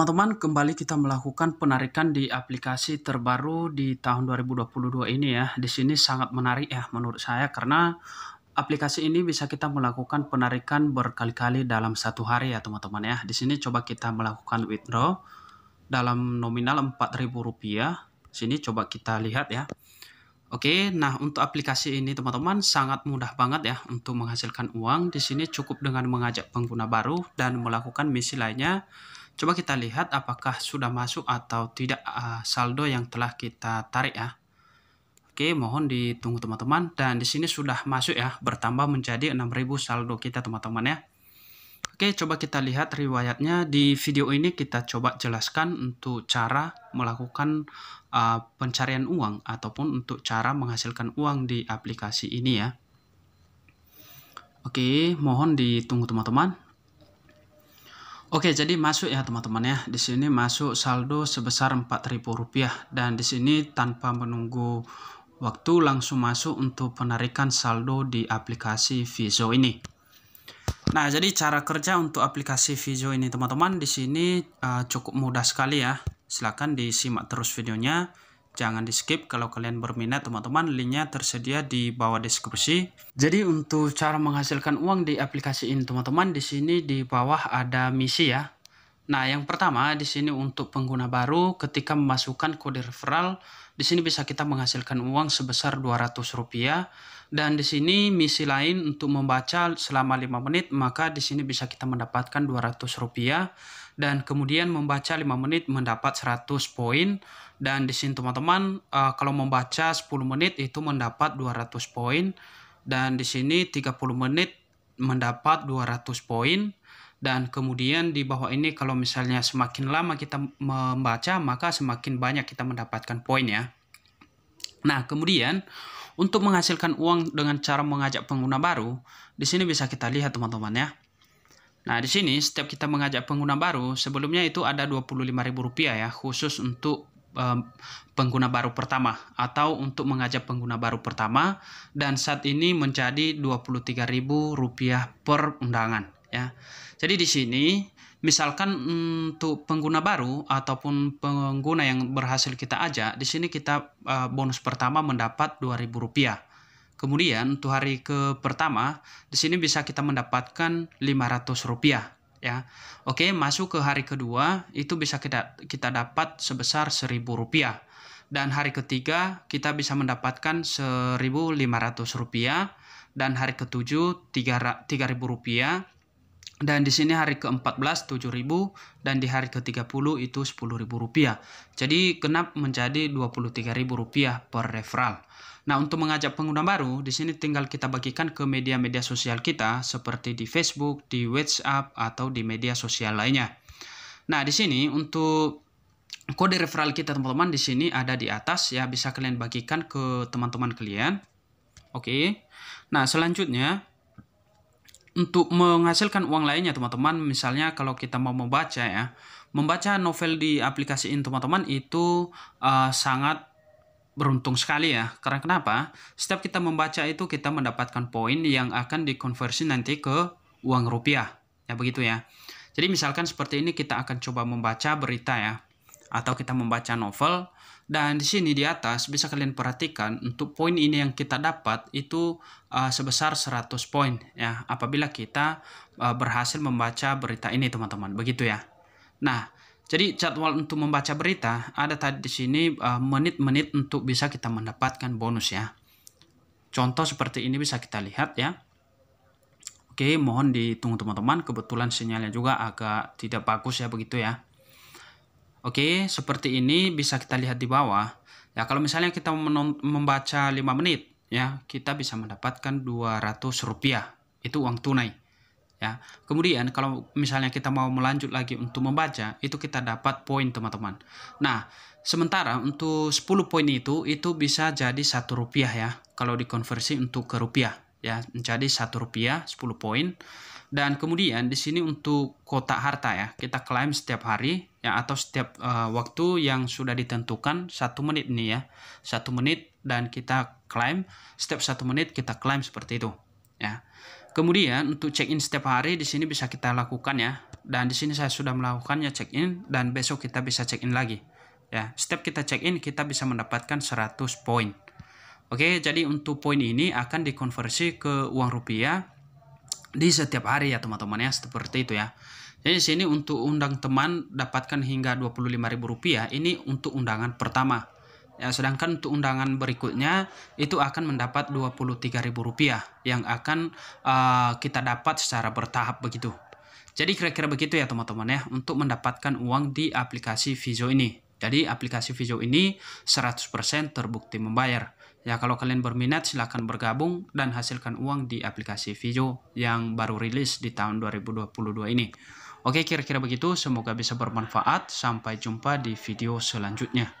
Teman-teman, kembali kita melakukan penarikan di aplikasi terbaru di tahun 2022 ini ya. Di sini sangat menarik ya menurut saya karena aplikasi ini bisa kita melakukan penarikan berkali-kali dalam satu hari ya teman-teman ya. Di sini coba kita melakukan withdraw dalam nominal Rp4.000. Sini coba kita lihat ya. Oke, nah untuk aplikasi ini teman-teman sangat mudah banget ya untuk menghasilkan uang. Di sini cukup dengan mengajak pengguna baru dan melakukan misi lainnya Coba kita lihat apakah sudah masuk atau tidak uh, saldo yang telah kita tarik ya. Oke, mohon ditunggu teman-teman dan di sini sudah masuk ya, bertambah menjadi 6000 saldo kita teman-teman ya. Oke, coba kita lihat riwayatnya. Di video ini kita coba jelaskan untuk cara melakukan uh, pencarian uang ataupun untuk cara menghasilkan uang di aplikasi ini ya. Oke, mohon ditunggu teman-teman. Oke, jadi masuk ya teman-teman ya. Di sini masuk saldo sebesar Rp4.000 dan di sini tanpa menunggu waktu langsung masuk untuk penarikan saldo di aplikasi Vizo ini. Nah, jadi cara kerja untuk aplikasi Vizo ini teman-teman di sini uh, cukup mudah sekali ya. Silahkan disimak terus videonya jangan di skip kalau kalian berminat teman-teman linknya tersedia di bawah deskripsi jadi untuk cara menghasilkan uang di aplikasi ini teman-teman di sini di bawah ada misi ya nah yang pertama di sini untuk pengguna baru ketika memasukkan kode referral di sini bisa kita menghasilkan uang sebesar 200 rupiah dan di sini misi lain untuk membaca selama 5 menit, maka di sini bisa kita mendapatkan 200 rupiah. Dan kemudian membaca 5 menit mendapat 100 poin. Dan di sini teman-teman, uh, kalau membaca 10 menit itu mendapat 200 poin. Dan di sini 30 menit mendapat 200 poin. Dan kemudian di bawah ini kalau misalnya semakin lama kita membaca, maka semakin banyak kita mendapatkan poin ya. Nah, kemudian untuk menghasilkan uang dengan cara mengajak pengguna baru, di sini bisa kita lihat teman-teman ya. Nah, di sini setiap kita mengajak pengguna baru, sebelumnya itu ada Rp25.000 ya, khusus untuk um, pengguna baru pertama atau untuk mengajak pengguna baru pertama dan saat ini menjadi Rp23.000 per undangan ya. Jadi di sini misalkan untuk pengguna baru ataupun pengguna yang berhasil kita ajak, di sini kita eh, bonus pertama mendapat Rp2.000. Kemudian untuk hari ke pertama, di sini bisa kita mendapatkan Rp500 ya. Oke, masuk ke hari kedua itu bisa kita kita dapat sebesar Rp1.000 dan hari ketiga kita bisa mendapatkan Rp1.500 dan hari ketujuh Rp3.000 dan di sini hari ke-14 7.000 dan di hari ke-30 itu Rp10.000. Jadi genap menjadi Rp23.000 per referral. Nah, untuk mengajak pengguna baru, di sini tinggal kita bagikan ke media-media sosial kita seperti di Facebook, di WhatsApp atau di media sosial lainnya. Nah, di sini untuk kode referral kita teman-teman di sini ada di atas ya bisa kalian bagikan ke teman-teman kalian. Oke. Nah, selanjutnya untuk menghasilkan uang lainnya teman-teman misalnya kalau kita mau membaca ya membaca novel di aplikasi ini teman-teman itu uh, sangat beruntung sekali ya karena kenapa setiap kita membaca itu kita mendapatkan poin yang akan dikonversi nanti ke uang rupiah ya begitu ya jadi misalkan seperti ini kita akan coba membaca berita ya atau kita membaca novel dan di sini di atas bisa kalian perhatikan untuk poin ini yang kita dapat itu uh, sebesar 100 poin ya apabila kita uh, berhasil membaca berita ini teman-teman begitu ya. Nah, jadi jadwal untuk membaca berita ada tadi di sini eh, menit-menit uh, untuk bisa kita mendapatkan bonus ya. Contoh seperti ini bisa kita lihat ya. Oke, mohon ditunggu teman-teman. Kebetulan sinyalnya juga agak tidak bagus ya begitu ya. Oke, seperti ini bisa kita lihat di bawah. Ya, kalau misalnya kita membaca 5 menit, ya, kita bisa mendapatkan 200 rupiah. Itu uang tunai. Ya. Kemudian kalau misalnya kita mau melanjut lagi untuk membaca, itu kita dapat poin, teman-teman. Nah, sementara untuk 10 poin itu itu bisa jadi satu rupiah ya, kalau dikonversi untuk ke rupiah ya, menjadi satu rupiah 10 poin. Dan kemudian di sini untuk kotak harta ya, kita klaim setiap hari ya atau setiap uh, waktu yang sudah ditentukan satu menit nih ya satu menit dan kita climb setiap satu menit kita climb seperti itu ya kemudian untuk check in setiap hari di sini bisa kita lakukan ya dan di sini saya sudah melakukannya check in dan besok kita bisa check in lagi ya setiap kita check in kita bisa mendapatkan 100 poin oke jadi untuk poin ini akan dikonversi ke uang rupiah di setiap hari ya teman-teman ya seperti itu ya jadi di sini untuk undang teman dapatkan hingga Rp25.000 ini untuk undangan pertama. Ya, sedangkan untuk undangan berikutnya itu akan mendapat Rp23.000 yang akan uh, kita dapat secara bertahap begitu. Jadi kira-kira begitu ya teman-teman ya untuk mendapatkan uang di aplikasi Vizo ini. Jadi aplikasi Vizo ini 100% terbukti membayar. Ya kalau kalian berminat silahkan bergabung dan hasilkan uang di aplikasi Vizo yang baru rilis di tahun 2022 ini. Oke, kira-kira begitu. Semoga bisa bermanfaat. Sampai jumpa di video selanjutnya.